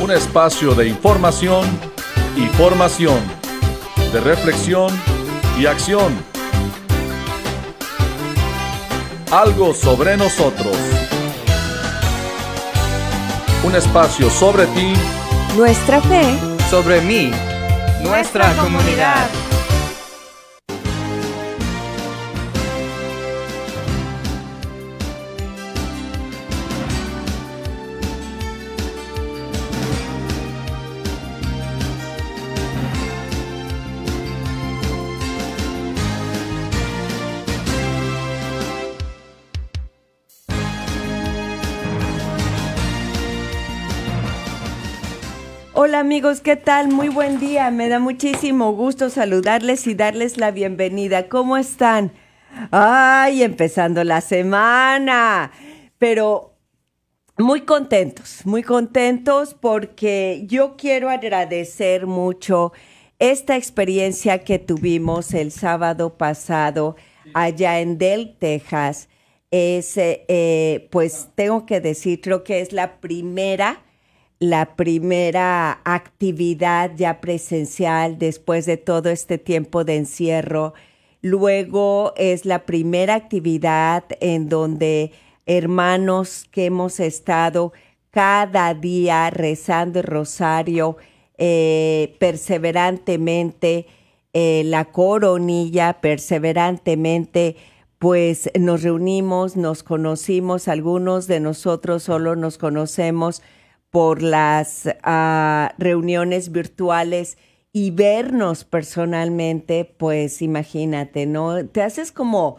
Un espacio de información y formación, de reflexión y acción. Algo sobre nosotros. Un espacio sobre ti. Nuestra fe. Sobre mí. Nuestra, comunidad. amigos, ¿qué tal? Muy buen día. Me da muchísimo gusto saludarles y darles la bienvenida. ¿Cómo están? Ay, empezando la semana. Pero muy contentos, muy contentos porque yo quiero agradecer mucho esta experiencia que tuvimos el sábado pasado allá en Del, Texas. Es, eh, eh, pues tengo que decir, creo que es la primera la primera actividad ya presencial después de todo este tiempo de encierro. Luego es la primera actividad en donde hermanos que hemos estado cada día rezando el rosario eh, perseverantemente, eh, la coronilla perseverantemente, pues nos reunimos, nos conocimos, algunos de nosotros solo nos conocemos por las ah, reuniones virtuales y vernos personalmente, pues imagínate, ¿no? Te haces como,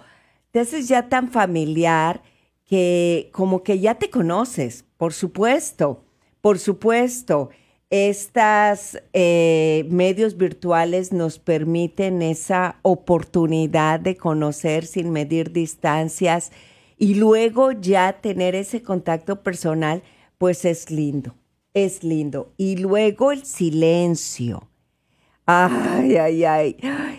te haces ya tan familiar que como que ya te conoces, por supuesto, por supuesto. Estos eh, medios virtuales nos permiten esa oportunidad de conocer sin medir distancias y luego ya tener ese contacto personal pues es lindo, es lindo. Y luego el silencio. Ay, ay, ay.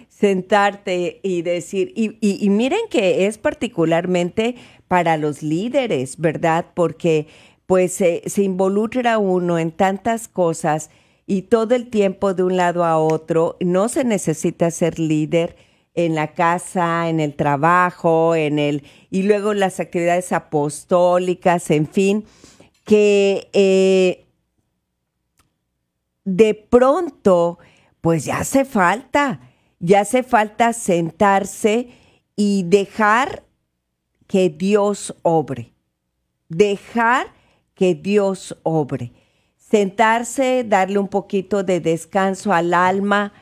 Sentarte y decir, y, miren que es particularmente para los líderes, ¿verdad? Porque pues se involucra uno en tantas cosas y todo el tiempo de un lado a otro. No se necesita ser líder en la casa, en el trabajo, en el, y luego las actividades apostólicas, en fin que eh, de pronto, pues ya hace falta, ya hace falta sentarse y dejar que Dios obre, dejar que Dios obre, sentarse, darle un poquito de descanso al alma,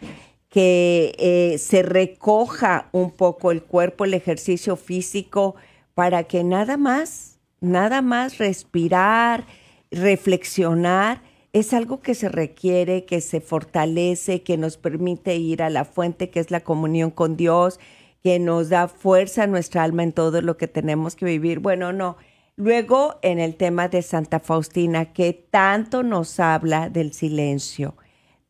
que eh, se recoja un poco el cuerpo, el ejercicio físico, para que nada más nada más respirar, reflexionar, es algo que se requiere, que se fortalece, que nos permite ir a la fuente, que es la comunión con Dios, que nos da fuerza a nuestra alma en todo lo que tenemos que vivir. Bueno, no. Luego, en el tema de Santa Faustina, que tanto nos habla del silencio,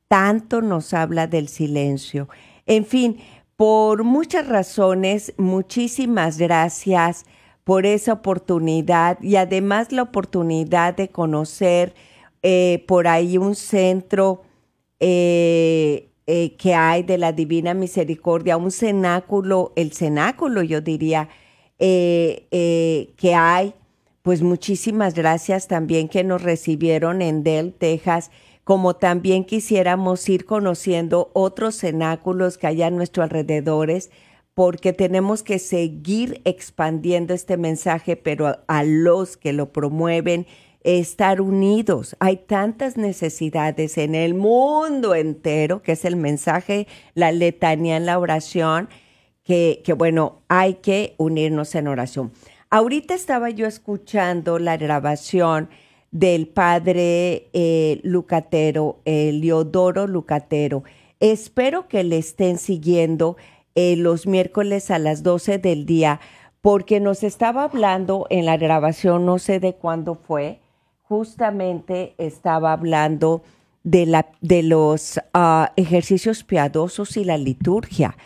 tanto nos habla del silencio. En fin, por muchas razones, muchísimas gracias por esa oportunidad y además la oportunidad de conocer eh, por ahí un centro eh, eh, que hay de la Divina Misericordia, un cenáculo, el cenáculo yo diría, que hay. Pues muchísimas gracias también que nos recibieron en Dell, Texas como también quisiéramos ir conociendo otros cenáculos que hay a nuestros alrededores porque tenemos que seguir expandiendo este mensaje, pero a, los que lo promueven, estar unidos. Hay tantas necesidades en el mundo entero, que es el mensaje, la letanía en la oración, que, bueno, hay que unirnos en oración. Ahorita estaba yo escuchando la grabación del padre eh, Lucatero, Eliodoro Leodoro Lucatero. Espero que le estén siguiendo. Eh, los miércoles a las 12 del día, porque nos estaba hablando en la grabación, no sé de cuándo fue, justamente estaba hablando de, la, de los ah, ejercicios piadosos y la liturgia.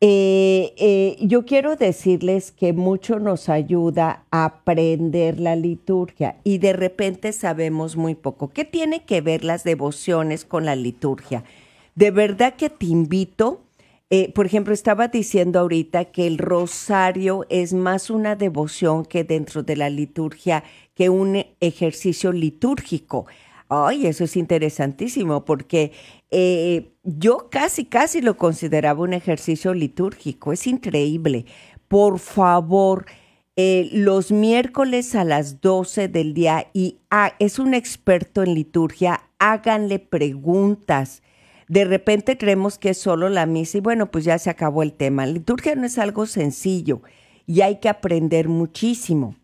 Eh, eh, yo quiero decirles que mucho nos ayuda a aprender la liturgia y de repente sabemos muy poco. ¿Qué tiene que ver las devociones con la liturgia? De verdad que te invito eh, por ejemplo, estaba diciendo ahorita que el rosario es más una devoción que dentro de la liturgia, que un ejercicio litúrgico. Ay, eso es interesantísimo porque eh, yo casi, casi lo consideraba un ejercicio litúrgico. Es increíble. Por favor, eh, los miércoles a las 12 del día y ah, es un experto en liturgia, háganle preguntas de repente creemos que es solo la misa y bueno, pues ya se acabó el tema. La liturgia no es algo sencillo y hay que aprender muchísimo.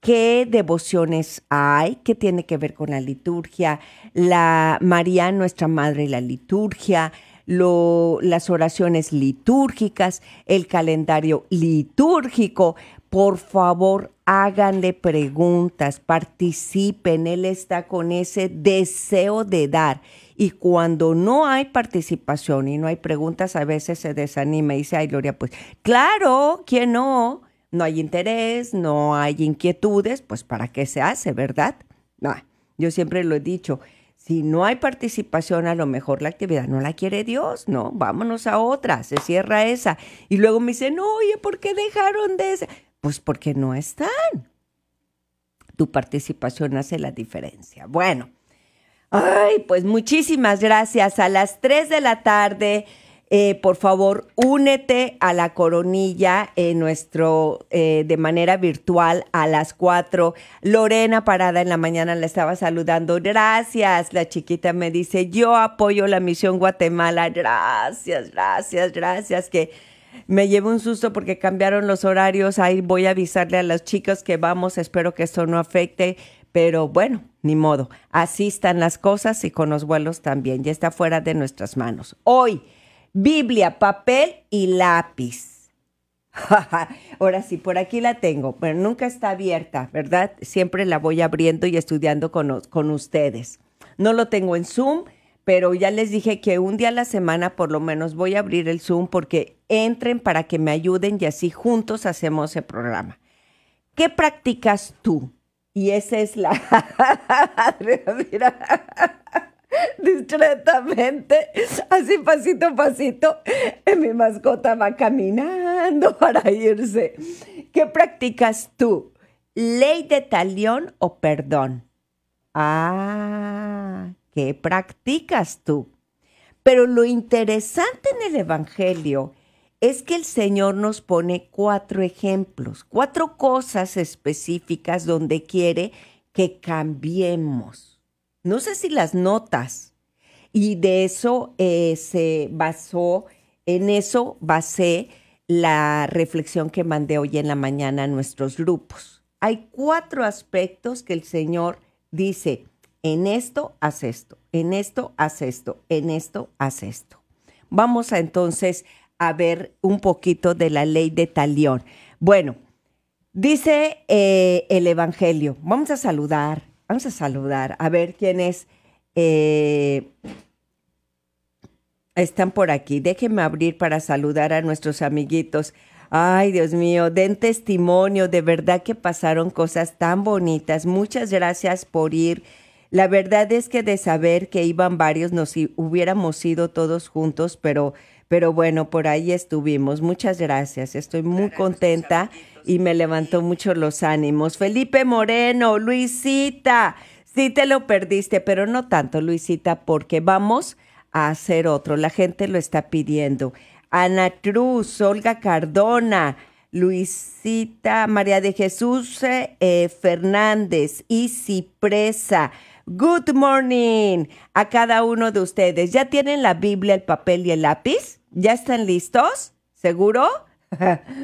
¿Qué devociones hay? ¿Qué tiene que ver con la liturgia? La María, nuestra Madre, la liturgia, las oraciones litúrgicas, el calendario litúrgico. Por favor, háganle preguntas, participen. Él está con ese deseo de dar y cuando no hay participación y no hay preguntas, a veces se desanima y dice, ay Gloria, pues claro, ¿quién no? No hay interés, no hay inquietudes, pues ¿para qué se hace, verdad? No, yo siempre lo he dicho, si no hay participación, a lo mejor la actividad no la quiere Dios, ¿no? Vámonos a otra, se cierra esa. Y luego me dicen, oye, ¿por qué dejaron de esa? Pues porque no están. Tu participación hace la diferencia. Bueno, Ay, pues muchísimas gracias. A las 3 de la tarde, eh, por favor, únete a la coronilla en eh, nuestro, eh, de manera virtual a las 4. Lorena Parada en la mañana la estaba saludando. Gracias. La chiquita me dice, yo apoyo la misión Guatemala. Gracias, gracias, gracias. Que me llevo un susto porque cambiaron los horarios. Ahí voy a avisarle a las chicas que vamos. Espero que esto no afecte. Pero bueno, ni modo. Así están las cosas y con los vuelos también. Ya está fuera de nuestras manos. Hoy, Biblia, papel y lápiz. Ahora sí, por aquí la tengo, pero nunca está abierta, ¿verdad? Siempre la voy abriendo y estudiando con, con ustedes. No lo tengo en Zoom, pero ya les dije que un día a la semana por lo menos voy a abrir el Zoom porque entren para que me ayuden y así juntos hacemos el programa. ¿Qué practicas tú? Y esa es la... Mira, discretamente, así pasito a pasito, mi mascota va caminando para irse. ¿Qué practicas tú? ¿Ley de talión o perdón? Ah, ¿qué practicas tú? Pero lo interesante en el Evangelio es que el Señor nos pone cuatro ejemplos, cuatro cosas específicas donde quiere que cambiemos. No sé si las notas. Y de eso eh, se basó, en eso basé la reflexión que mandé hoy en la mañana a nuestros grupos. Hay cuatro aspectos que el Señor dice, en esto haz esto, en esto haz esto, en esto haz esto. Vamos a entonces a ver un poquito de la ley de Talión. Bueno, dice eh, el Evangelio, vamos a saludar, vamos a saludar, a ver quiénes eh, están por aquí. Déjenme abrir para saludar a nuestros amiguitos. Ay, Dios mío, den testimonio, de verdad que pasaron cosas tan bonitas. Muchas gracias por ir. La verdad es que de saber que iban varios, nos hubiéramos ido todos juntos, pero pero bueno, por ahí estuvimos. Muchas gracias. Estoy muy contenta y me levantó mucho los ánimos. Felipe Moreno, Luisita, sí te lo perdiste, pero no tanto, Luisita, porque vamos a hacer otro. La gente lo está pidiendo. Ana Cruz, Olga Cardona, Luisita, María de Jesús eh, Fernández, y Cipresa. Good morning a cada uno de ustedes. ¿Ya tienen la Biblia, el papel y el lápiz? ¿Ya están listos? ¿Seguro?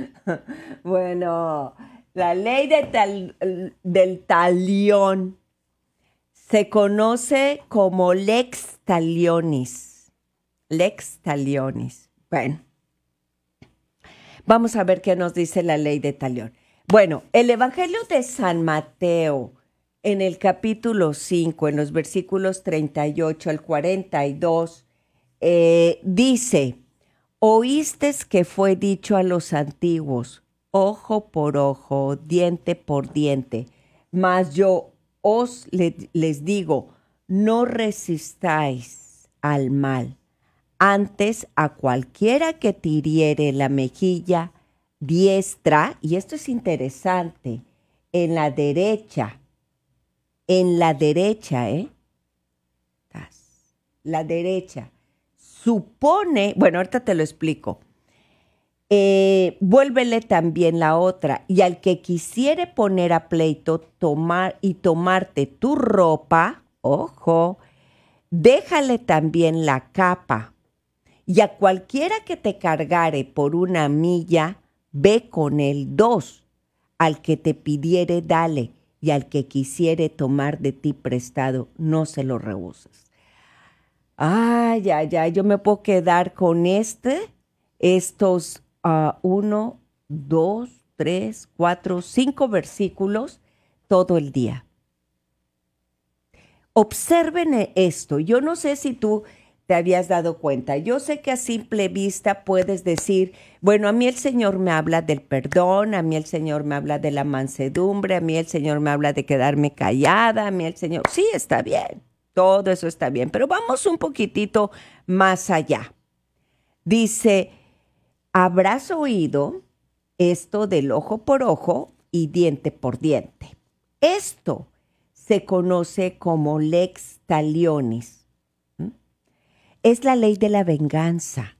bueno, la ley del talión se conoce como lex talionis. Lex talionis. Bueno, vamos a ver qué nos dice la ley de talión. Bueno, el Evangelio de San Mateo, en el capítulo 5, en los versículos 38 al 42, eh, dice, Oísteis que fue dicho a los antiguos, ojo por ojo, diente por diente, mas yo os les digo, no resistáis al mal. Antes a cualquiera que tiriere la mejilla diestra, y esto es interesante, en la derecha, en la derecha, ¿eh? La derecha supone, bueno, ahorita te lo explico. Eh, vuélvele también la otra, y al que quisiere poner a pleito tomar y tomarte tu ropa, ojo, déjale también la capa, y a cualquiera que te cargare por una milla, ve con el dos, al que te pidiere dale, y al que quisiere tomar de ti prestado, no se lo rehuses ay, ya, ya, yo me puedo quedar con este, estos ah, uno, dos, tres, cuatro, cinco versículos todo el día. Observen e-, esto. Yo no sé si tú te habías dado cuenta. Yo sé que a simple vista puedes decir, bueno, a mí el Señor me habla del perdón, a mí el Señor me habla de la mansedumbre, a mí el Señor me habla de quedarme callada, a mí el Señor, sí, está bien. Todo eso está bien, pero vamos un poquitito más allá. Dice, habrás oído esto del ojo por ojo y diente por diente. Esto se conoce como lex talionis. Es la ley de la venganza.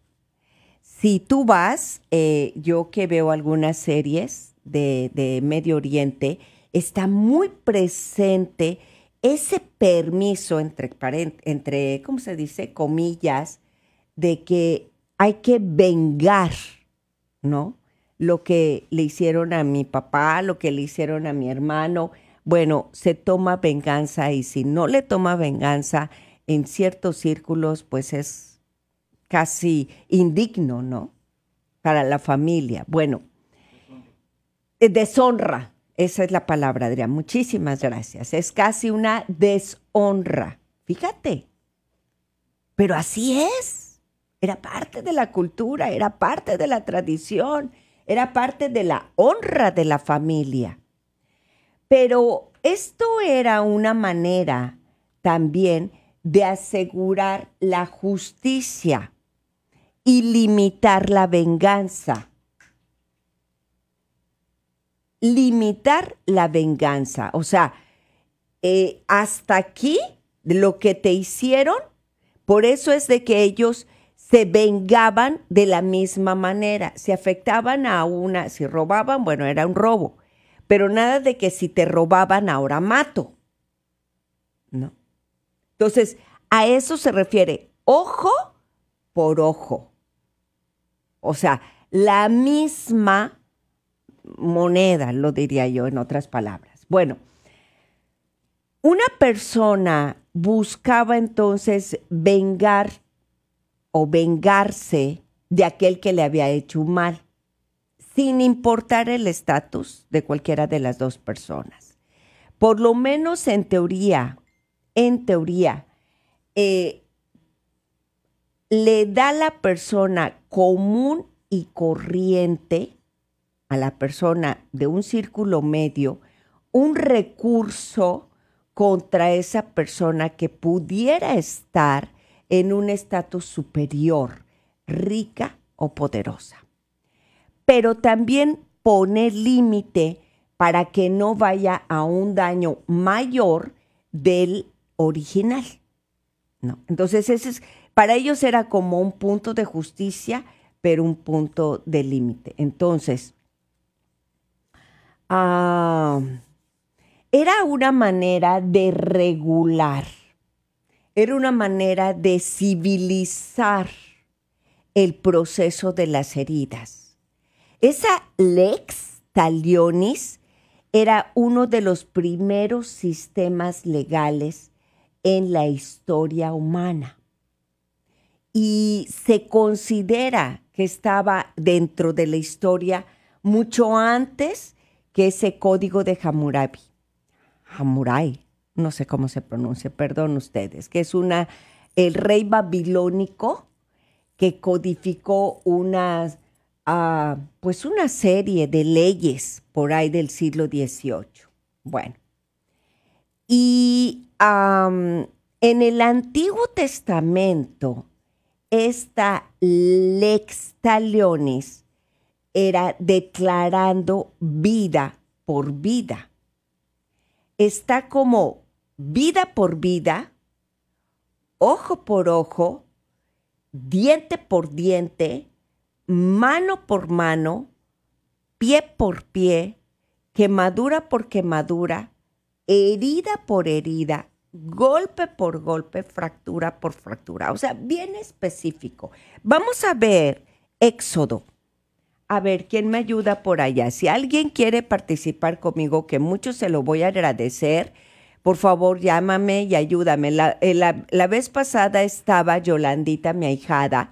Si tú vas, eh, yo que veo algunas series de, de Medio Oriente, está muy presente ese permiso, entre, entre, ¿cómo se dice? Comillas, de que hay que vengar, ¿no? Lo que le hicieron a mi papá, lo que le hicieron a mi hermano. Bueno, se toma venganza y si no le toma venganza, en ciertos círculos, pues es casi indigno, ¿no? Para la familia. Bueno, eh, deshonra esa es la palabra, Adrián. Muchísimas gracias. Es casi una deshonra. Fíjate. Pero así es. Era parte de la cultura, era parte de la tradición, era parte de la honra de la familia. Pero esto era una manera también de asegurar la justicia y limitar la venganza limitar la venganza. O sea, eh, hasta aquí lo que te hicieron, por eso es de que ellos se vengaban de la misma manera. Se afectaban a una, si robaban, bueno, era un robo. Pero nada de que si te robaban, ahora mato. ¿No? Entonces, a eso se refiere ojo por ojo. O sea, la misma moneda, lo diría yo en otras palabras. Bueno, una persona buscaba entonces vengar o vengarse de aquel que le había hecho mal, sin importar el estatus de cualquiera de las dos personas. Por lo menos en teoría, en teoría, eh, le da la persona común y corriente a la persona de un círculo medio un recurso contra esa persona que pudiera estar en un estatus superior, rica o poderosa. Pero también poner límite para que no vaya a un daño mayor del original. No. Entonces, ese para ellos era como un punto de justicia, pero un punto de límite. Entonces, Ah, era una manera de regular, era una manera de civilizar el proceso de las heridas. Esa lex talionis era uno de los primeros sistemas legales en la historia humana y se considera que estaba dentro de la historia mucho antes que ese código de Hammurabi, Hammurai, no sé cómo se pronuncia, perdón ustedes, que es una, el rey babilónico que codificó unas, ah, pues una serie de leyes por ahí del siglo XVIII. Bueno, y en el Antiguo Testamento, esta lex talionis era declarando vida por vida. Está como vida por vida, ojo por ojo, diente por diente, mano por mano, pie por pie, quemadura por quemadura, herida por herida, golpe por golpe, fractura por fractura. O sea, bien específico. Vamos a ver Éxodo a ver quién me ayuda por allá. Si alguien quiere participar conmigo, que mucho se lo voy a agradecer, por favor llámame y ayúdame. Eh, la, la, vez pasada estaba Yolandita, mi ahijada,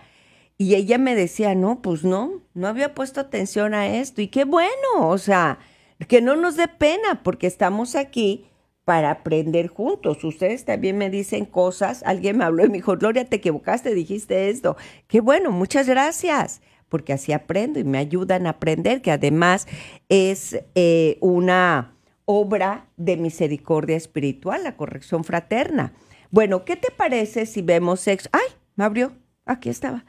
y ella me decía, no, pues no, no había puesto atención a esto. Y qué bueno, o sea, que no nos dé pena, porque estamos aquí para aprender juntos. Ustedes también me dicen cosas. Alguien me habló y me dijo, Gloria, te equivocaste, dijiste esto. Qué bueno, muchas gracias porque así aprendo y me ayudan a aprender, que además es eh, una obra de misericordia espiritual, la corrección fraterna. Bueno, ¿qué te parece si vemos sexo? ¡Ay! Me abrió. Aquí estaba.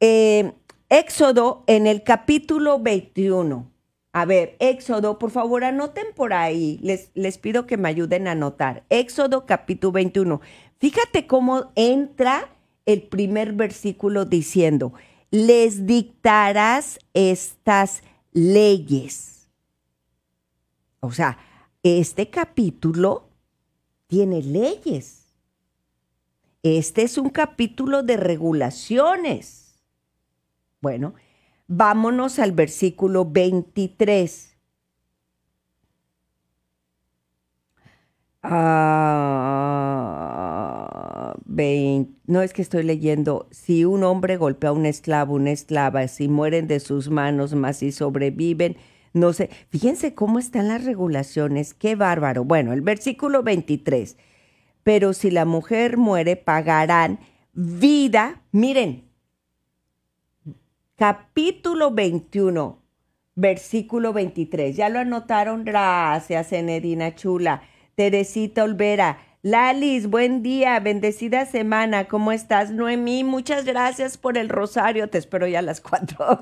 Eh, Éxodo en el capítulo 21. A ver, Éxodo, por favor, anoten por ahí. Les, les pido que me ayuden a anotar. Éxodo capítulo 21. Fíjate cómo entra el primer versículo diciendo, les dictarás estas leyes. O sea, este capítulo tiene leyes. Este es un capítulo de regulaciones. Bueno, vámonos al versículo 23 no es que estoy leyendo, si un hombre golpea a un esclavo, una esclava, si mueren de sus manos, más si sobreviven, no sé, fíjense cómo están las regulaciones, qué bárbaro. Bueno, el versículo 23, pero si la mujer muere, pagarán vida, miren, capítulo 21, versículo 23, ya lo anotaron, gracias, Enedina Chula, Teresita Olvera, Lalis, buen día, bendecida semana, ¿cómo estás? Noemí, muchas gracias por el rosario, te espero ya a las cuatro.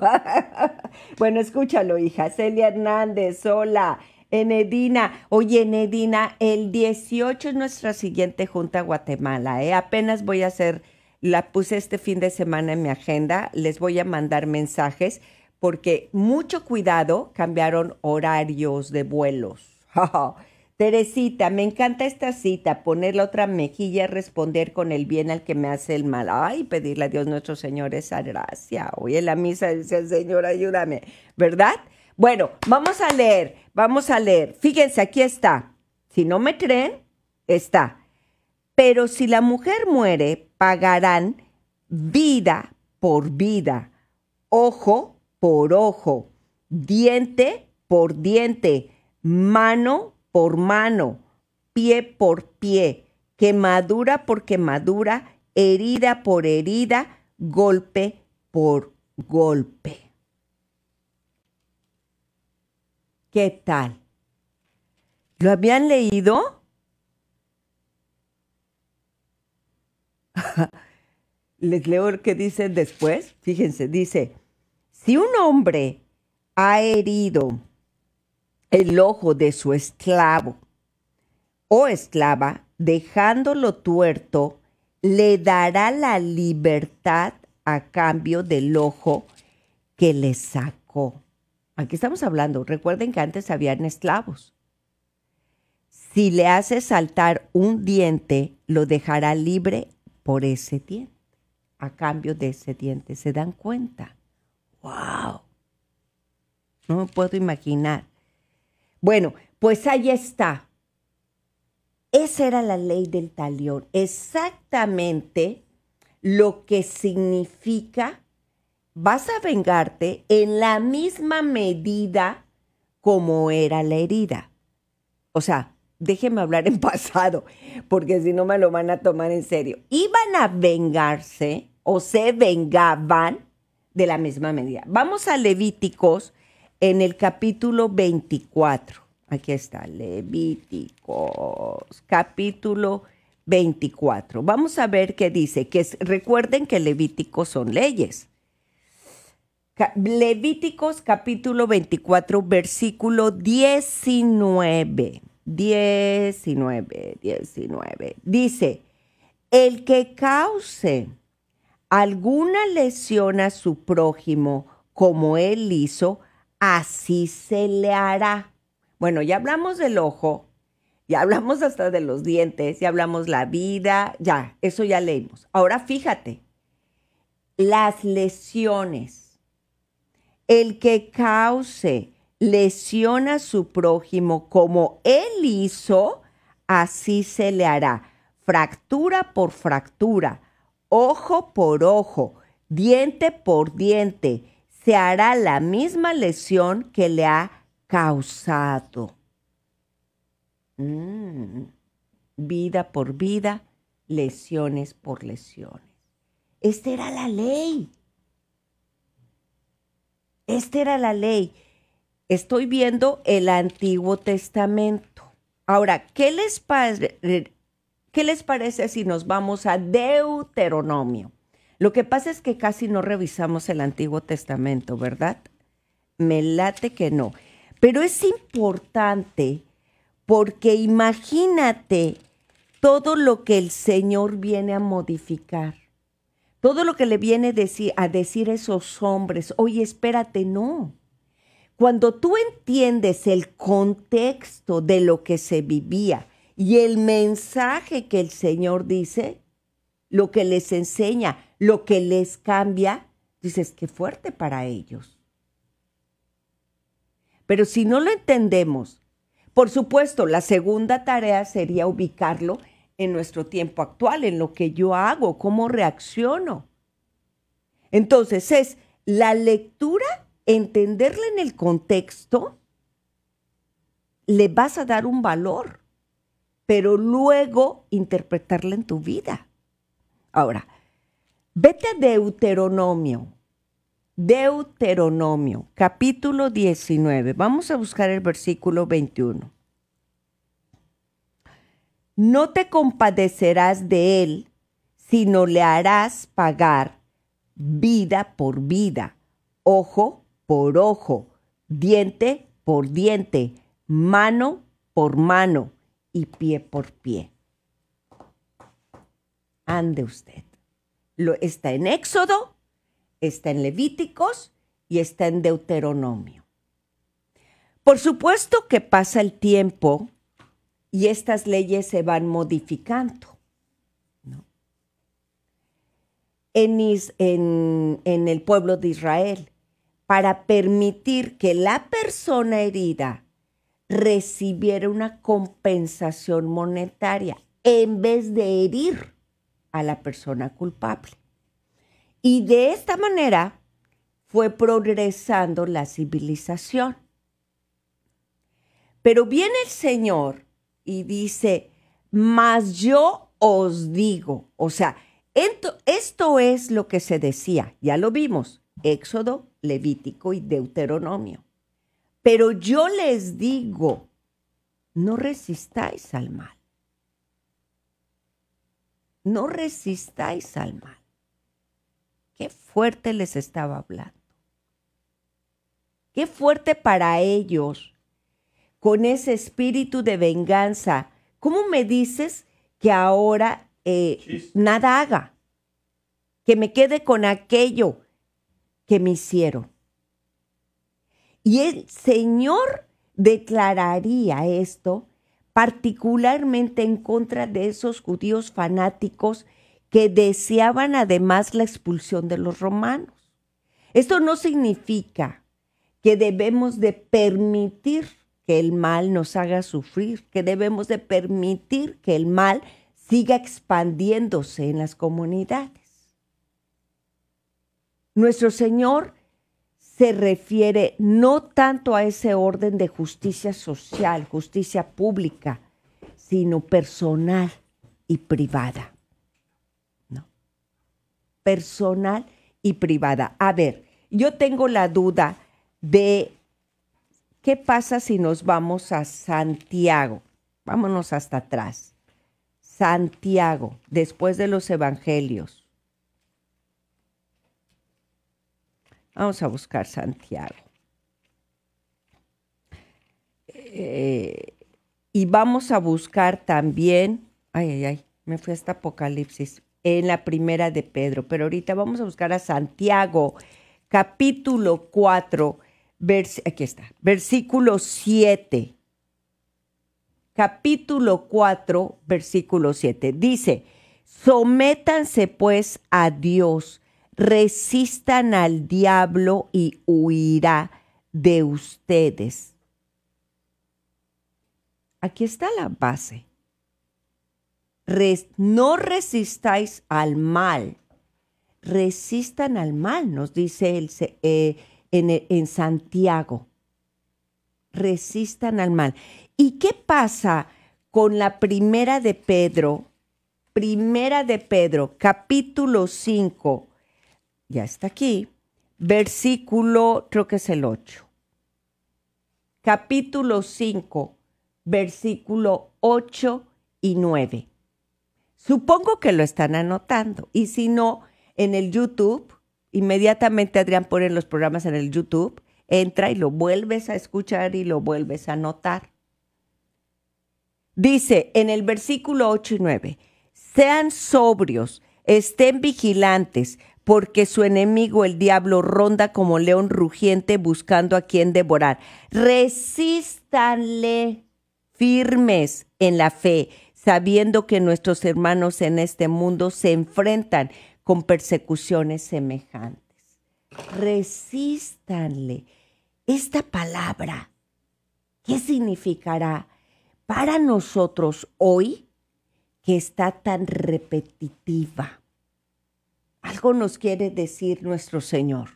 bueno, escúchalo, hija. Celia Hernández, hola. Enedina, oye Enedina, el 18 es nuestra siguiente junta Guatemala, ¿eh? apenas voy a hacer, la puse este fin de semana en mi agenda, les voy a mandar mensajes porque mucho cuidado, cambiaron horarios de vuelos. Teresita, me encanta esta cita, poner la otra mejilla, responder con el bien al que me hace el mal. Ay, pedirle a Dios nuestro Señor esa gracia. Hoy en la misa dice, el Señor, ayúdame, ¿verdad? Bueno, vamos a leer, vamos a leer. Fíjense, aquí está. Si no me creen, está. Pero si la mujer muere, pagarán vida por vida, ojo por ojo, diente por diente, mano por mano, pie por pie, quemadura por quemadura, herida por herida, golpe por golpe. ¿Qué tal? ¿Lo habían leído? Les leo lo que dice después. Fíjense, dice, si un hombre ha herido el ojo de su esclavo o esclava, dejándolo tuerto, le dará la libertad a cambio del ojo que le sacó. Aquí estamos hablando, recuerden que antes habían esclavos. Si le hace saltar un diente, lo dejará libre por ese diente, a cambio de ese diente. ¿Se dan cuenta? ¡Wow! No me puedo imaginar bueno, pues ahí está. Esa era la ley del talión, exactamente lo que significa vas a vengarte en la misma medida como era la herida. O sea, déjeme hablar en pasado, porque si no me lo van a tomar en serio. Iban a vengarse o se vengaban de la misma medida. Vamos a Levíticos en el capítulo 24. Aquí está, Levíticos, capítulo 24. Vamos a ver qué dice, que recuerden que Levíticos son leyes. Levíticos capítulo 24, versículo 19. 19, 19. Dice, el que cause alguna lesión a su prójimo, como él hizo, así se le hará. Bueno, ya hablamos del ojo, ya hablamos hasta de los dientes, ya hablamos la vida, ya, eso ya leímos. Ahora fíjate, las lesiones. El que cause lesión a su prójimo como él hizo, así se le hará. Fractura por fractura, ojo por ojo, diente por diente, se hará la misma lesión que le ha causado. Mm, vida por vida, lesiones por lesiones. Esta era la ley. Esta era la ley. Estoy viendo el Antiguo Testamento. Ahora, ¿qué les parece si nos vamos a Deuteronomio? Lo que pasa es que casi no revisamos el Antiguo Testamento, ¿verdad? Me late que no. Pero es importante porque imagínate todo lo que el Señor viene a modificar, todo lo que le viene a decir a esos hombres, oye, espérate, no. Cuando tú entiendes el contexto de lo que se vivía y el mensaje que el Señor dice, lo que les enseña, lo que les cambia, dices, qué fuerte para ellos. Pero si no lo entendemos, por supuesto, la segunda tarea sería ubicarlo en nuestro tiempo actual, en lo que yo hago, cómo reacciono. Entonces es la lectura, entenderla en el contexto, le vas a dar un valor, pero luego interpretarla en tu vida. Ahora, Vete a Deuteronomio. Deuteronomio, capítulo 19. Vamos a buscar el versículo 21. No te compadecerás de él, sino le harás pagar vida por vida, ojo por ojo, diente por diente, mano por mano y pie por pie. Ande usted está en Éxodo, está en Levíticos y está en Deuteronomio. Por supuesto que pasa el tiempo y estas leyes se van modificando. en el pueblo de Israel, para permitir que la persona herida recibiera una compensación monetaria en vez de herir a la persona culpable. Y de esta manera fue progresando la civilización. Pero viene el Señor y dice, mas yo os digo, o sea, esto, esto es lo que se decía, ya lo vimos, Éxodo, Levítico y Deuteronomio. Pero yo les digo, no resistáis al mal no resistáis al mal. Qué fuerte les estaba hablando. Qué fuerte para ellos, con ese espíritu de venganza. ¿Cómo me dices que ahora eh, nada haga? Que me quede con aquello que me hicieron. Y el Señor declararía esto particularmente en contra de esos judíos fanáticos que deseaban además la expulsión de los romanos. Esto no significa que debemos de permitir que el mal nos haga sufrir, que debemos de permitir que el mal siga expandiéndose en las comunidades. Nuestro Señor se refiere no tanto a ese orden de justicia social, justicia pública, sino personal y privada. ¿No? Personal y privada. A ver, yo tengo la duda de qué pasa si nos vamos a Santiago. Vámonos hasta atrás. Santiago, después de los evangelios. Vamos a buscar Santiago. Eh, y vamos a buscar también, ay, ay, ay, me fui hasta Apocalipsis, en la primera de Pedro, pero ahorita vamos a buscar a Santiago, capítulo 4, aquí está, versículo 7. Capítulo 4, versículo 7. Dice, sométanse pues a Dios resistan al diablo y huirá de ustedes. Aquí está la base. no resistáis al mal. Resistan al mal, nos dice el, eh, en, en Santiago. Resistan al mal. ¿Y qué pasa con la primera de Pedro? Primera de Pedro, capítulo 5, ya está aquí, versículo, creo que es el 8. Capítulo 5, versículo 8 y 9. Supongo que lo están anotando. Y si no, en el YouTube, inmediatamente Adrián pone los programas en el YouTube, entra y lo vuelves a escuchar y lo vuelves a anotar. Dice en el versículo 8 y 9, sean sobrios, estén vigilantes, porque su enemigo el diablo ronda como león rugiente buscando a quien devorar. Resístanle firmes en la fe, sabiendo que nuestros hermanos en este mundo se enfrentan con persecuciones semejantes. Resístanle. Esta palabra, ¿qué significará para nosotros hoy que está tan repetitiva? Algo nos quiere decir nuestro Señor.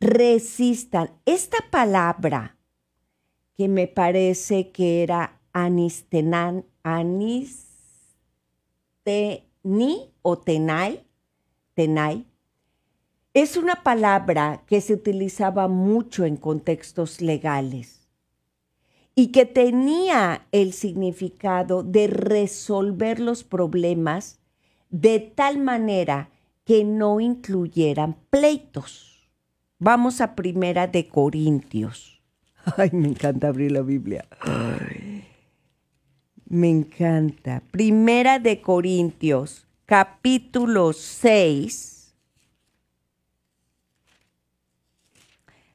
Resistan. Esta palabra que me parece que era anistenan, anisteni o tenai, tenai, es una palabra que se utilizaba mucho en contextos legales y que tenía el significado de resolver los problemas de tal manera que no incluyeran pleitos. Vamos a primera de Corintios. Ay, me encanta abrir la Biblia. me encanta. Primera de Corintios, capítulo 6,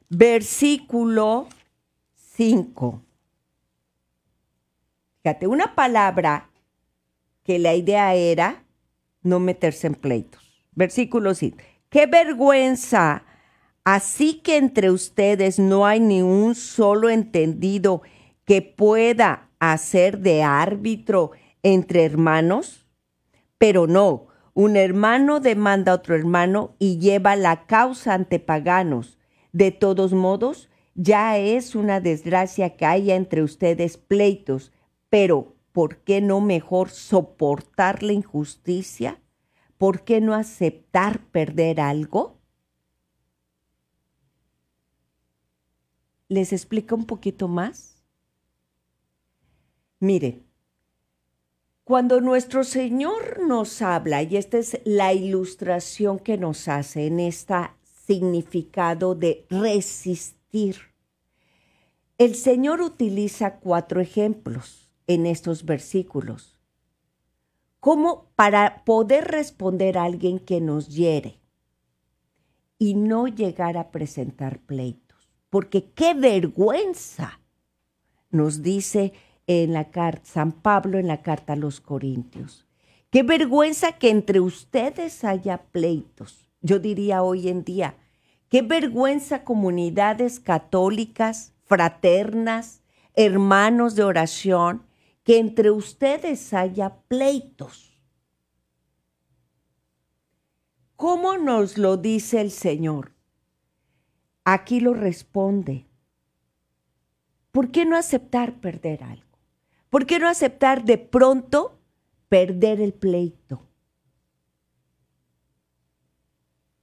versículo 5. Fíjate, una palabra que la idea era no meterse en pleitos. Versículo 7 ¡Qué vergüenza! Así que entre ustedes no hay ni un solo entendido que pueda hacer de árbitro entre hermanos. Pero no, un hermano demanda a otro hermano y lleva la causa ante paganos. De todos modos, ya es una desgracia que haya entre ustedes pleitos, pero, ¿por qué no mejor soportar la injusticia? ¿Por qué no aceptar perder algo? ¿Les explico un poquito más? Miren, cuando nuestro Señor nos habla, y esta es la ilustración que nos hace en este significado de resistir, el Señor utiliza cuatro ejemplos en estos versículos. como para poder responder a alguien que nos hiere y no llegar a presentar pleitos? Porque qué vergüenza, nos dice en la carta San Pablo en la carta a los Corintios. Qué vergüenza que entre ustedes haya pleitos. Yo diría hoy en día, qué vergüenza comunidades católicas, fraternas, hermanos de oración, que entre ustedes haya pleitos. ¿Cómo nos lo dice el Señor? Aquí lo responde. ¿Por qué no aceptar perder algo? ¿Por qué no aceptar de pronto perder el pleito?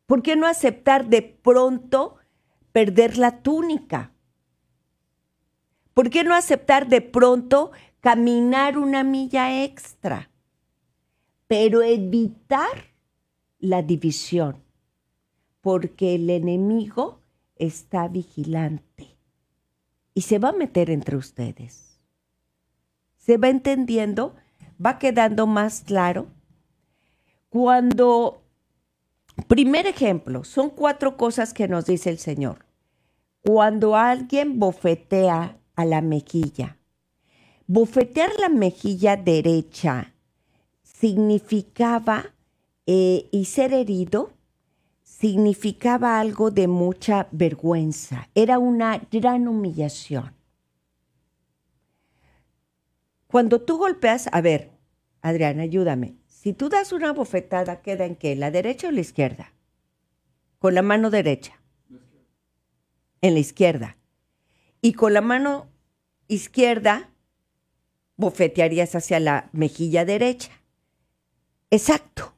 ¿Por qué no aceptar de pronto perder la túnica? ¿Por qué no aceptar de pronto caminar una milla extra, pero evitar la división, porque el enemigo está vigilante y se va a meter entre ustedes. Se va entendiendo, va quedando más claro. Cuando, primer ejemplo, son cuatro cosas que nos dice el Señor. Cuando alguien bofetea a la mejilla, Bofetear la mejilla derecha significaba, eh, y ser herido, significaba algo de mucha vergüenza, era una gran humillación. Cuando tú golpeas, a ver, Adrián, ayúdame, si tú das una bofetada, ¿queda en qué? ¿La derecha o la izquierda? Con la mano derecha. En la izquierda. Y con la mano izquierda bofetearías hacia la mejilla derecha. Exacto.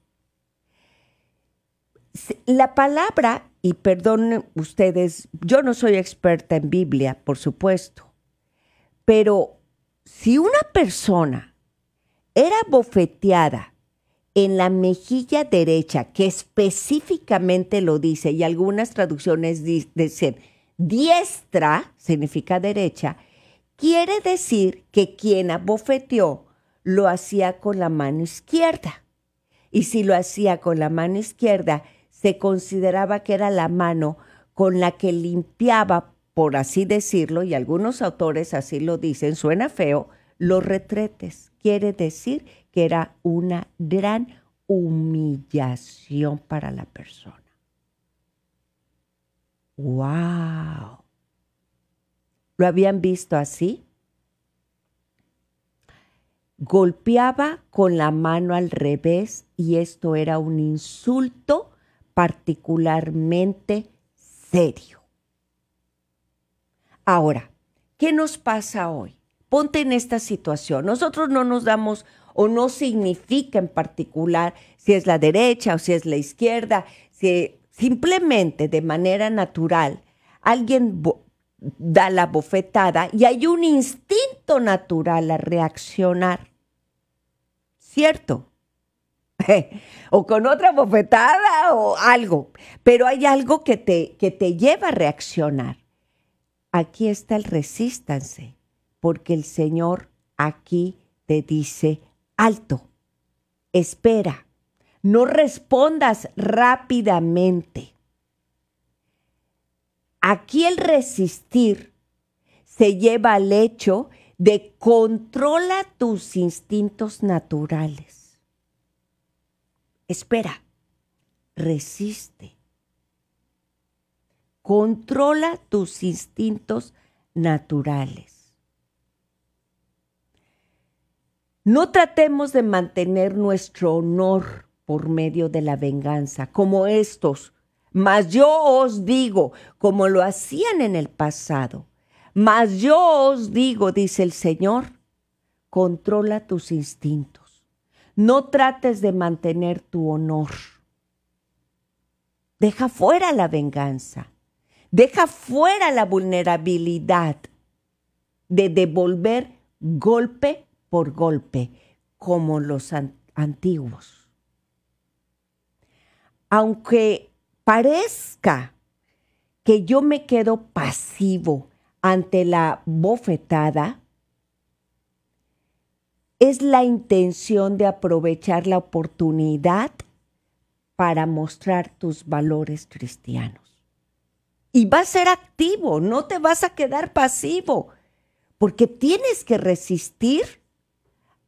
La palabra, y perdonen ustedes, yo no soy experta en Biblia, por supuesto, pero si una persona era bofeteada en la mejilla derecha, que específicamente lo dice, y algunas traducciones dicen diestra, significa derecha, Quiere decir que quien abofeteó lo hacía con la mano izquierda. Y si lo hacía con la mano izquierda, se consideraba que era la mano con la que limpiaba, por así decirlo, y algunos autores así lo dicen, suena feo, los retretes. Quiere decir que era una gran humillación para la persona. ¡Wow! lo habían visto así, golpeaba con la mano al revés y esto era un insulto particularmente serio. Ahora, ¿qué nos pasa hoy? Ponte en esta situación. Nosotros no nos damos o no significa en particular si es la derecha o si es la izquierda, simplemente de manera natural alguien da la bofetada y hay un instinto natural a reaccionar. ¿Cierto? o con otra bofetada o algo. Pero hay algo que te, lleva a reaccionar. Aquí está el resístanse, porque el Señor aquí te dice alto, espera, no respondas rápidamente. Aquí el resistir se lleva al hecho de controla tus instintos naturales. Espera, resiste. Controla tus instintos naturales. No tratemos de mantener nuestro honor por medio de la venganza, como estos mas yo os digo, como lo hacían en el pasado, mas yo os digo, dice el Señor, controla tus instintos. No trates de mantener tu honor. Deja fuera la venganza. Deja fuera la vulnerabilidad de devolver golpe por golpe, como los antiguos. Aunque parezca que yo me quedo pasivo ante la bofetada, es la intención de aprovechar la oportunidad para mostrar tus valores cristianos. Y va a ser activo, no te vas a quedar pasivo, porque tienes que resistir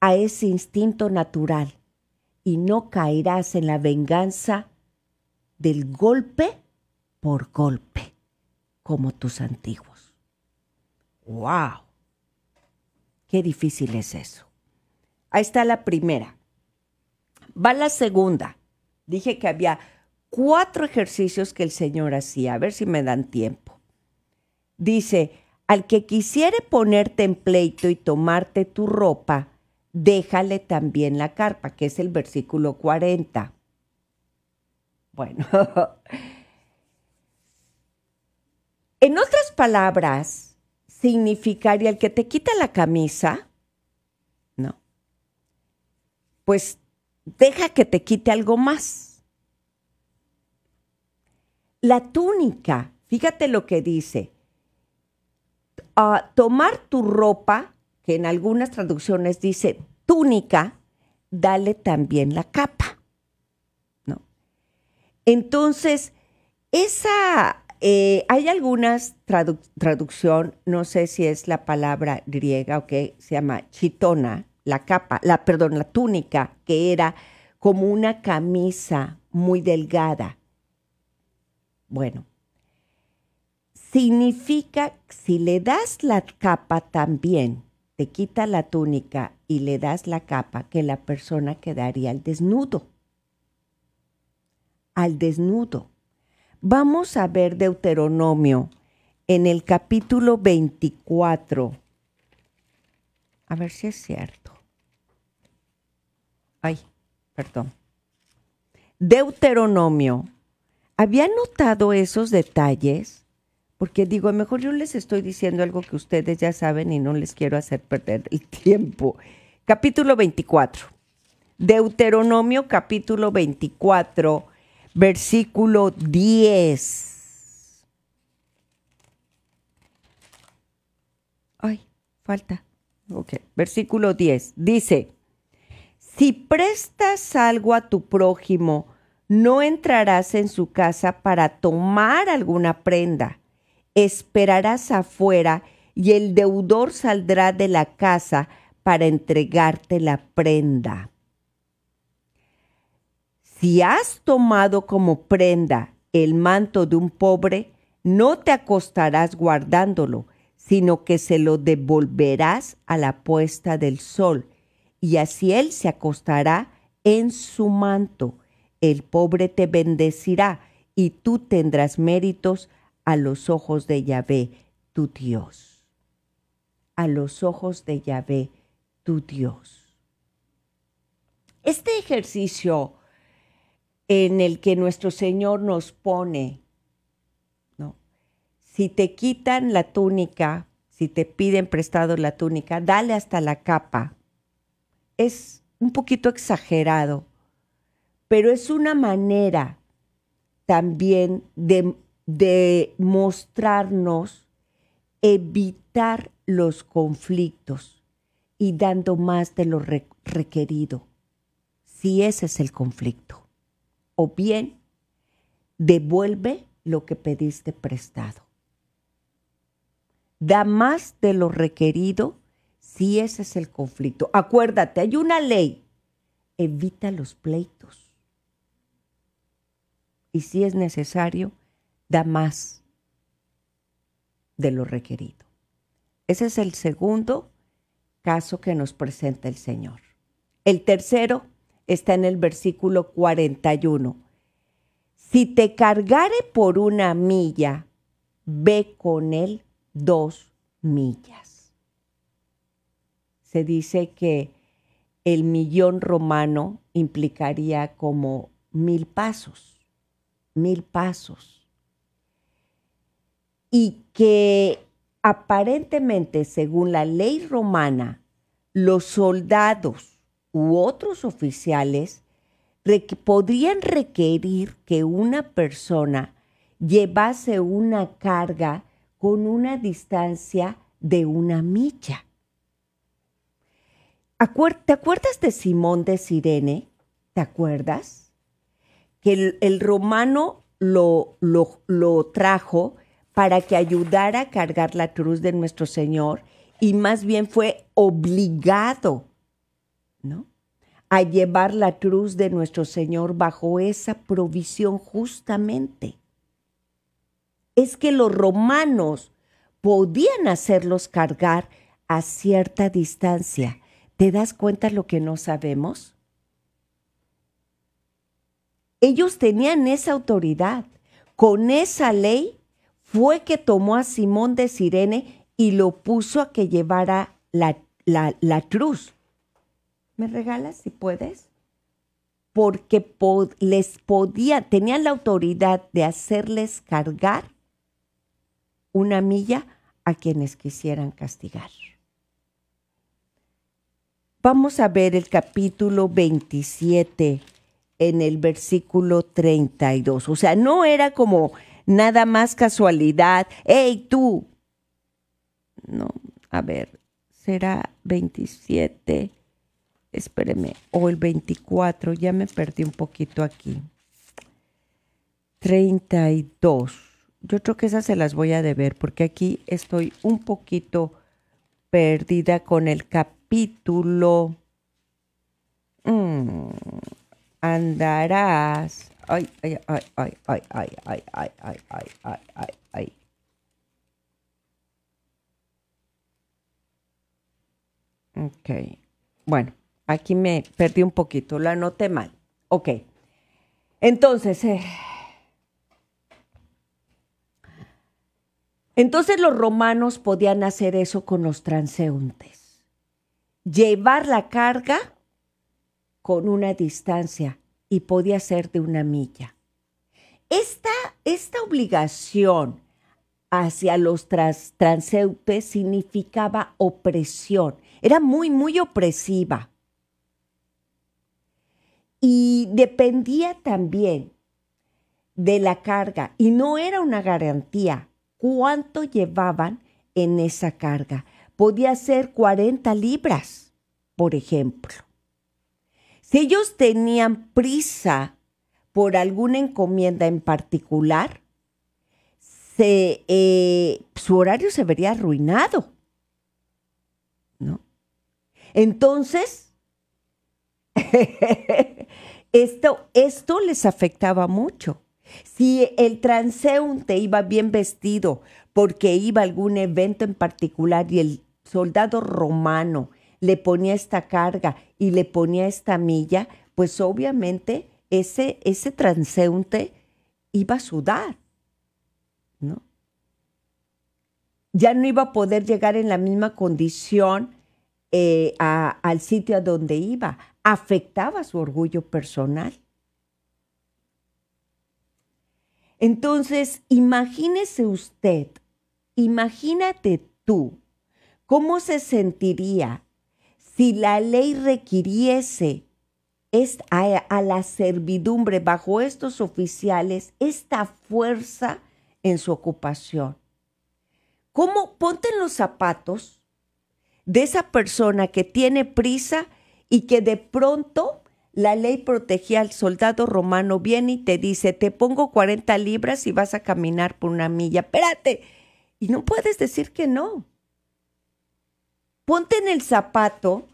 a ese instinto natural y no caerás en la venganza del golpe por golpe, como tus antiguos. ¡Wow! Qué difícil es eso. Ahí está la primera. Va la segunda. Dije que había cuatro ejercicios que el Señor hacía. A ver si me dan tiempo. Dice, al que quisiere ponerte en pleito y tomarte tu ropa, déjale también la carpa, que es el versículo 40. Bueno, en otras palabras, significaría el que te quita la camisa, ¿no? Pues deja que te quite algo más. La túnica, fíjate lo que dice, ah, tomar tu ropa, que en algunas traducciones dice túnica, dale también la capa. Entonces, esa, eh, hay algunas traducción, no sé si es la palabra griega o qué, que se llama chitona, la capa, la, perdón, la túnica, que era como una camisa muy delgada. Bueno, significa si le das la capa también, te quita la túnica y le das la capa, que la persona quedaría al desnudo al desnudo. Vamos a ver Deuteronomio en el capítulo 24. A ver si es cierto. Ay, perdón. Deuteronomio. ¿Había notado esos detalles? Porque digo, mejor yo les estoy diciendo algo que ustedes ya saben y no les quiero hacer perder el tiempo. Capítulo 24. Deuteronomio capítulo 24 versículo 10. Ay, falta. Ok, versículo 10. Dice, si prestas algo a tu prójimo, no entrarás en su casa para tomar alguna prenda. Esperarás afuera y el deudor saldrá de la casa para entregarte la prenda. Si has tomado como prenda el manto de un pobre, no te acostarás guardándolo, sino que se lo devolverás a la puesta del sol, y así él se acostará en su manto. El pobre te bendecirá, y tú tendrás méritos a los ojos de Yahvé, tu Dios. A los ojos de Yahvé, tu Dios. Este ejercicio en el que nuestro Señor nos pone. Si te quitan la túnica, si te piden prestado la túnica, dale hasta la capa. Es un poquito exagerado, pero es una manera también de, mostrarnos evitar los conflictos y dando más de lo requerido, si ese es el conflicto o bien devuelve lo que pediste prestado. Da más de lo requerido si ese es el conflicto. Acuérdate, hay una ley. Evita los pleitos. Y si es necesario, da más de lo requerido. Ese es el segundo caso que nos presenta el Señor. El tercero está en el versículo 41. Si te cargare por una milla, ve con él dos millas. Se dice que el millón romano implicaría como mil pasos, mil pasos. Y que aparentemente, según la ley romana, los soldados u otros oficiales podrían requerir que una persona llevase una carga con una distancia de una milla. ¿Te acuerdas de Simón de Sirene? ¿Te acuerdas? Que el, romano lo, lo trajo para que ayudara a cargar la cruz de nuestro Señor y más bien fue obligado a llevar la cruz de nuestro Señor bajo esa provisión justamente. Es que los romanos podían hacerlos cargar a cierta distancia. ¿Te das cuenta lo que no sabemos? Ellos tenían esa autoridad. Con esa ley fue que tomó a Simón de Sirene y lo puso a que llevara la, la cruz. ¿me regalas si puedes? Porque les podía, tenían la autoridad de hacerles cargar una milla a quienes quisieran castigar. Vamos a ver el capítulo 27 en el versículo 32. O sea, no era como nada más casualidad. ¡Ey, tú! No, a ver, será 27 espéreme, o el 24, ya me perdí un poquito aquí. 32. Yo creo que esas se las voy a deber porque aquí estoy un poquito perdida con el capítulo. andarás. Ay, ay, ay, ay, ay, ay, ay, ay, ay, ay, ay, Ok. Bueno, Aquí me perdí un poquito, la anoté mal. Ok. Entonces, eh, entonces los romanos podían hacer eso con los transeúntes. Llevar la carga con una distancia y podía ser de una milla. Esta, esta obligación hacia los transeúntes significaba opresión. Era muy, muy opresiva y dependía también de la carga y no era una garantía cuánto llevaban en esa carga. Podía ser 40 libras, por ejemplo. Si ellos tenían prisa por alguna encomienda en particular, eh, su horario se vería arruinado. ¿no? Entonces, esto, esto les afectaba mucho. Si el transeúnte iba bien vestido porque iba a algún evento en particular y el soldado romano le ponía esta carga y le ponía esta milla, pues obviamente ese, ese transeúnte iba a sudar, ¿no? Ya no iba a poder llegar en la misma condición eh, al sitio a donde iba afectaba su orgullo personal. Entonces, imagínese usted, imagínate tú, cómo se sentiría si la ley requiriese a, la servidumbre bajo estos oficiales esta fuerza en su ocupación. ¿Cómo ponte en los zapatos de esa persona que tiene prisa y que de pronto la ley protegía al soldado romano, viene y te dice, te pongo 40 libras y vas a caminar por una milla, espérate, y no puedes decir que no. Ponte en el zapato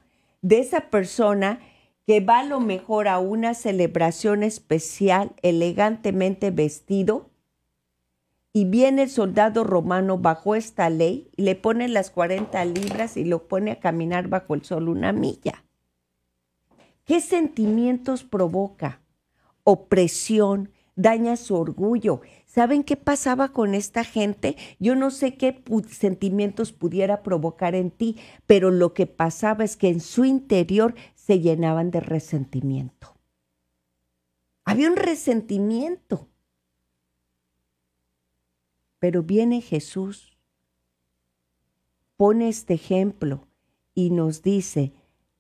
de esa persona que va a lo mejor a una celebración especial, elegantemente vestido, y viene el soldado romano bajo esta ley, y le pone las 40 libras y lo pone a caminar bajo el sol una milla. ¿Qué sentimientos provoca? Opresión, daña su orgullo. ¿Saben qué pasaba con esta gente? Yo no sé qué sentimientos pudiera provocar en ti, pero lo que pasaba es que en su interior se llenaban de resentimiento. Había un resentimiento. Pero viene Jesús, pone este ejemplo y nos dice,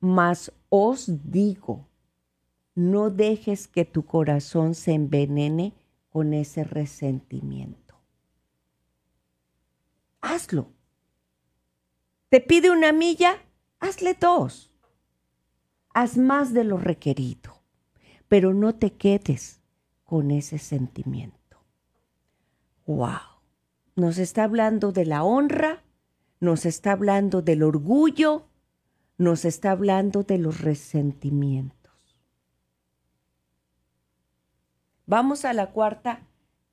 mas os digo, no dejes que tu corazón se envenene con ese resentimiento. Hazlo. Te pide una milla, hazle dos. Haz más de lo requerido, pero no te quedes con ese sentimiento. ¡Wow! Nos está hablando de la honra, nos está hablando del orgullo, nos está hablando de los resentimientos. Vamos a la cuarta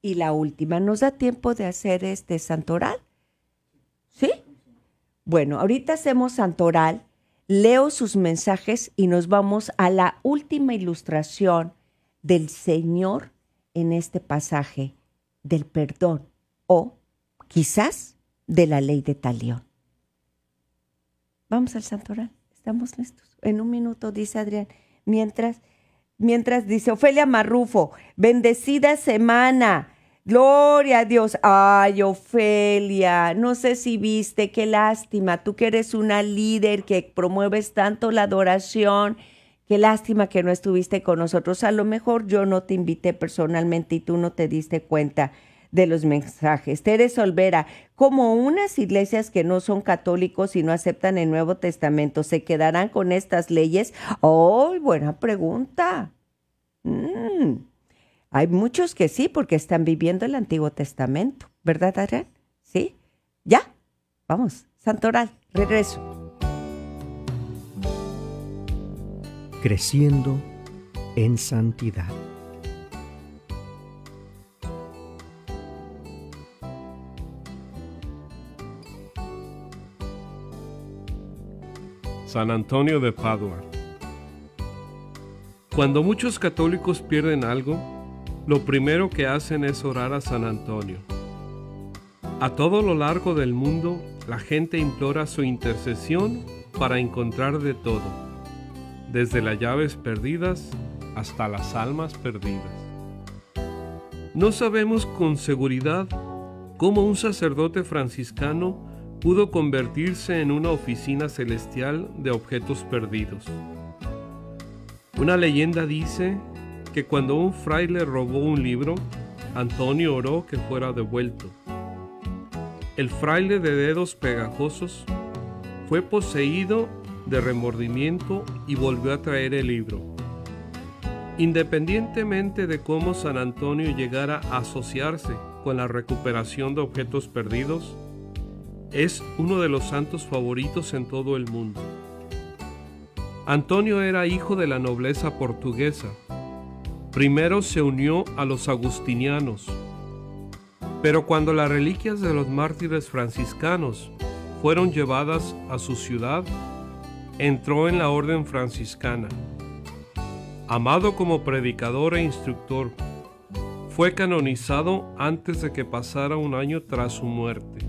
y la última. ¿Nos da tiempo de hacer este santoral? ¿Sí? Bueno, ahorita hacemos santoral, leo sus mensajes y nos vamos a la última ilustración del Señor en este pasaje del perdón o quizás de la ley de Talión. Vamos al santoral, estamos listos. En un minuto, dice Adrián, mientras, mientras dice Ofelia Marrufo, bendecida semana. Gloria a Dios. Ay, Ofelia, no sé si viste, qué lástima. Tú que eres una líder que promueves tanto la adoración, qué lástima que no estuviste con nosotros. A lo mejor yo no te invité personalmente y tú no te diste cuenta de los mensajes. Teres Olvera, como unas iglesias que no son católicos y no aceptan el Nuevo Testamento, ¿se quedarán con estas leyes? ¡Oh, buena pregunta! Mm. Hay muchos que sí, porque están viviendo el Antiguo Testamento, ¿verdad, Adrián? ¿Sí? ¿Ya? Vamos, Santoral, regreso. Creciendo en santidad. San Antonio de Padua. Cuando muchos católicos pierden algo, lo primero que hacen es orar a San Antonio. A todo lo largo del mundo, la gente implora su intercesión para encontrar de todo, desde las llaves perdidas hasta las almas perdidas. No sabemos con seguridad cómo un sacerdote franciscano pudo convertirse en una oficina celestial de objetos perdidos. Una leyenda dice que cuando un fraile robó un libro, Antonio oró que fuera devuelto. El fraile de dedos pegajosos fue poseído de remordimiento y volvió a traer el libro. Independientemente de cómo San Antonio llegara a asociarse con la recuperación de objetos perdidos, es uno de los santos favoritos en todo el mundo. Antonio era hijo de la nobleza portuguesa. Primero se unió a los agustinianos, pero cuando las reliquias de los mártires franciscanos fueron llevadas a su ciudad, entró en la orden franciscana. Amado como predicador e instructor, fue canonizado antes de que pasara un año tras su muerte.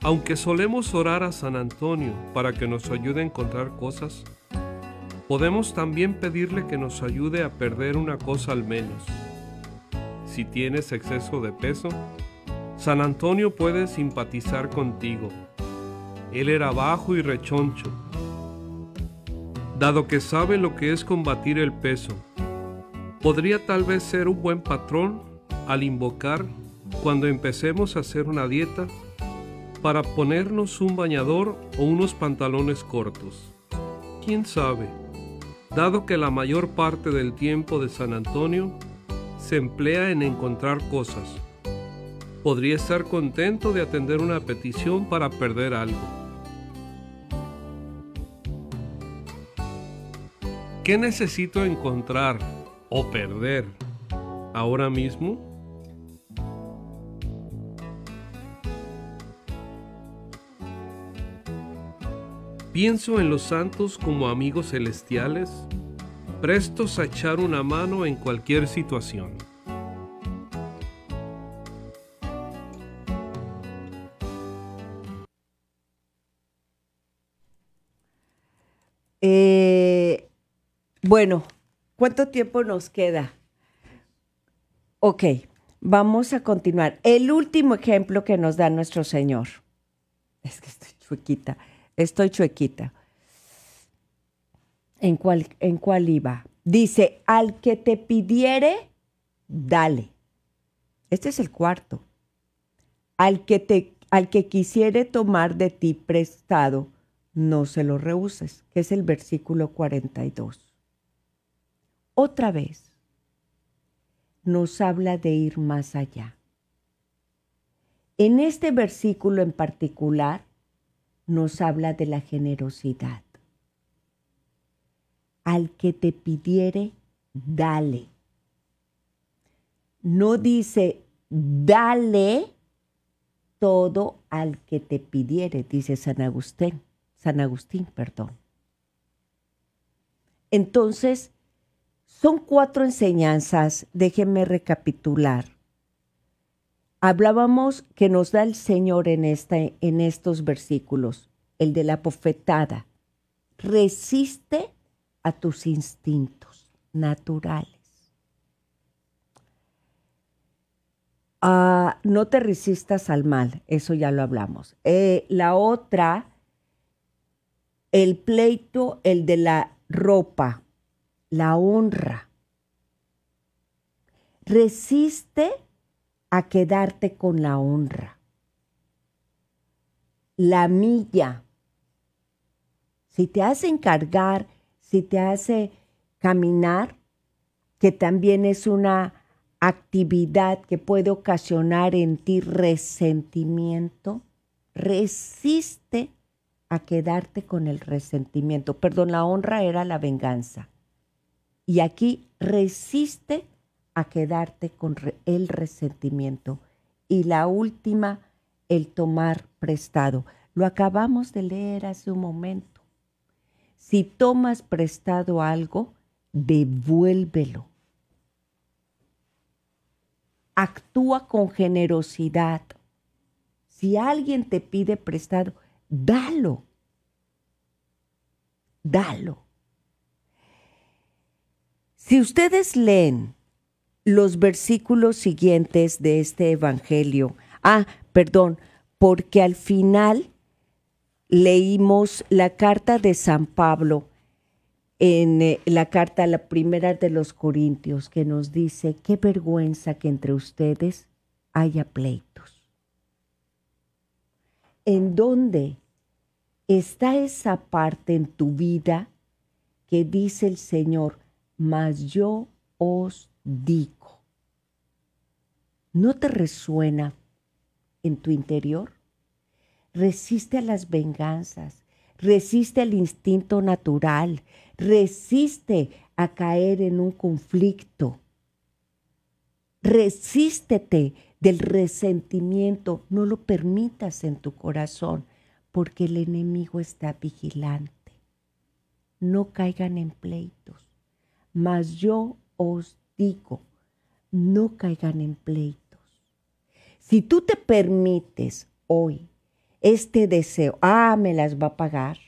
Aunque solemos orar a San Antonio para que nos ayude a encontrar cosas, podemos también pedirle que nos ayude a perder una cosa al menos. Si tienes exceso de peso, San Antonio puede simpatizar contigo. Él era bajo y rechoncho, dado que sabe lo que es combatir el peso. Podría tal vez ser un buen patrón al invocar, cuando empecemos a hacer una dieta, para ponernos un bañador o unos pantalones cortos. ¿Quién sabe? Dado que la mayor parte del tiempo de San Antonio se emplea en encontrar cosas, podría estar contento de atender una petición para perder algo. ¿Qué necesito encontrar o perder ahora mismo? Pienso en los santos como amigos celestiales, prestos a echar una mano en cualquier situación. Eh, bueno, ¿cuánto tiempo nos queda? Ok, vamos a continuar. El último ejemplo que nos da nuestro Señor. Es que estoy chuequita estoy chuequita. ¿En cuál, ¿En iba? Dice, al que te pidiere, dale. Este es el cuarto. Al que, te, al que quisiere tomar de ti prestado, no se lo rehuses, que es el versículo 42. Otra vez, nos habla de ir más allá. En este versículo en particular, nos habla de la generosidad. Al que te pidiere, dale. No dice, dale todo al que te pidiere, dice San Agustín. San Agustín, perdón. Entonces, son cuatro enseñanzas, déjenme recapitular hablábamos que nos da el Señor en, en estos versículos, el de la bofetada. Resiste a tus instintos naturales. Ah, no te resistas al mal, eso ya lo hablamos. Eh, la otra, el pleito, el de la ropa, la honra. Resiste a quedarte con la honra. La milla. Si te hace encargar, si te hace caminar, que también es una actividad que puede ocasionar en ti resentimiento, resiste a quedarte con el resentimiento. Perdón, la honra era la venganza. Y aquí resiste a quedarte con el resentimiento. Y la última, el tomar prestado. Lo acabamos de leer hace un momento. Si tomas prestado algo, devuélvelo. Actúa con generosidad. Si alguien te pide prestado, dalo. Dalo. Si ustedes leen los versículos siguientes de este Evangelio. Ah, perdón, porque al final leímos la carta de San Pablo en eh, la carta, la primera de los Corintios, que nos dice, qué vergüenza que entre ustedes haya pleitos. ¿En dónde está esa parte en tu vida que dice el Señor, mas yo os digo? ¿No te resuena en tu interior? Resiste a las venganzas, resiste al instinto natural, resiste a caer en un conflicto. Resístete del resentimiento, no lo permitas en tu corazón, porque el enemigo está vigilante. No caigan en pleitos, mas yo os digo, no caigan en pleitos si tú te permites hoy este deseo, ah, me las va a pagar.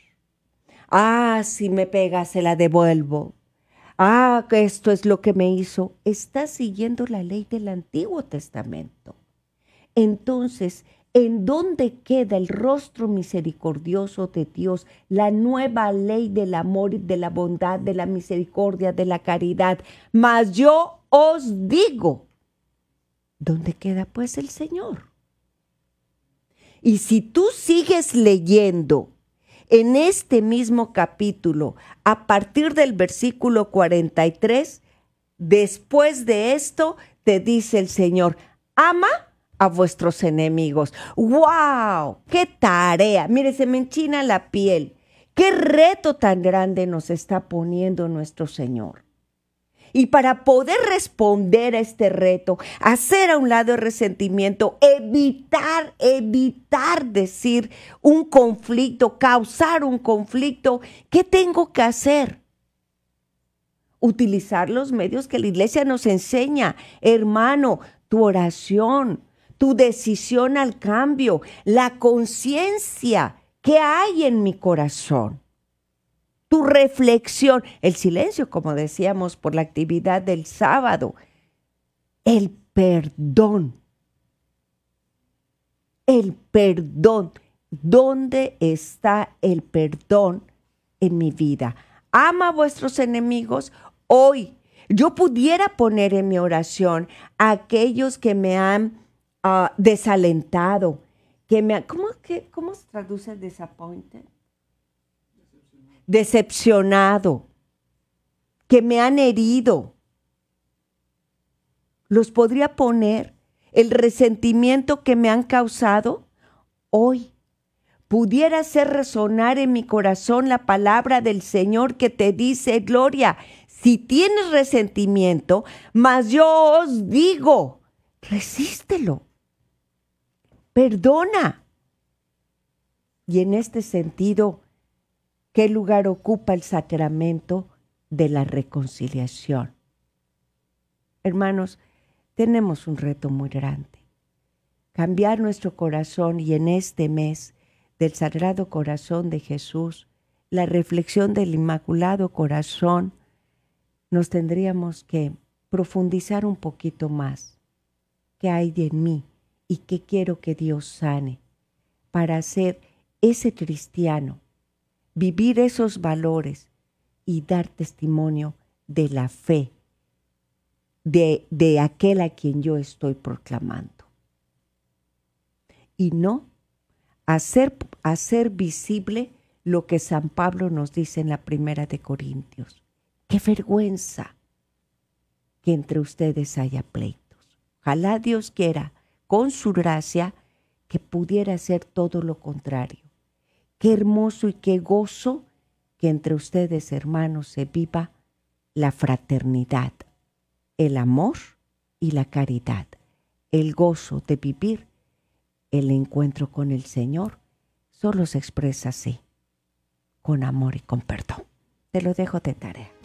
Ah, si me pega, se la devuelvo. Ah, esto es lo que me hizo. Estás siguiendo la ley del Antiguo Testamento. Entonces, ¿en dónde queda el rostro misericordioso de Dios, la nueva ley del amor, y de la bondad, de la misericordia, de la caridad? Mas yo os digo, ¿Dónde queda pues el Señor? Y si tú sigues leyendo en este mismo capítulo, a partir del versículo 43, después de esto te dice el Señor, ama a vuestros enemigos. ¡Wow! ¡Qué tarea! Mire, se me enchina la piel. ¡Qué reto tan grande nos está poniendo nuestro Señor! Y para poder responder a este reto, hacer a un lado el resentimiento, evitar, evitar decir un conflicto, causar un conflicto, ¿qué tengo que hacer? Utilizar los medios que la iglesia nos enseña, hermano, tu oración, tu decisión al cambio, la conciencia que hay en mi corazón tu reflexión, el silencio, como decíamos, por la actividad del sábado, el perdón. El perdón. ¿Dónde está el perdón en mi vida? Ama a vuestros enemigos hoy. Yo pudiera poner en mi oración a aquellos que me han ah, desalentado, que me ¿cómo, se traduce disappointed? decepcionado, que me han herido. Los podría poner el resentimiento que me han causado hoy. Pudiera hacer resonar en mi corazón la palabra del Señor que te dice, Gloria, si tienes resentimiento, mas yo os digo, resístelo, perdona. Y en este sentido, qué lugar ocupa el sacramento de la reconciliación. Hermanos, tenemos un reto muy grande. Cambiar nuestro corazón y en este mes del Sagrado Corazón de Jesús, la reflexión del Inmaculado Corazón, nos tendríamos que profundizar un poquito más. ¿Qué hay en mí y qué quiero que Dios sane para ser ese cristiano vivir esos valores y dar testimonio de la fe de, de aquel a quien yo estoy proclamando. Y no hacer, hacer visible lo que San Pablo nos dice en la primera de Corintios. Qué vergüenza que entre ustedes haya pleitos. Ojalá Dios quiera, con su gracia, que pudiera hacer todo lo contrario Qué hermoso y qué gozo que entre ustedes, hermanos, se viva la fraternidad, el amor y la caridad, el gozo de vivir el encuentro con el Señor solo se expresa así, con amor y con perdón. Te lo dejo de tarea.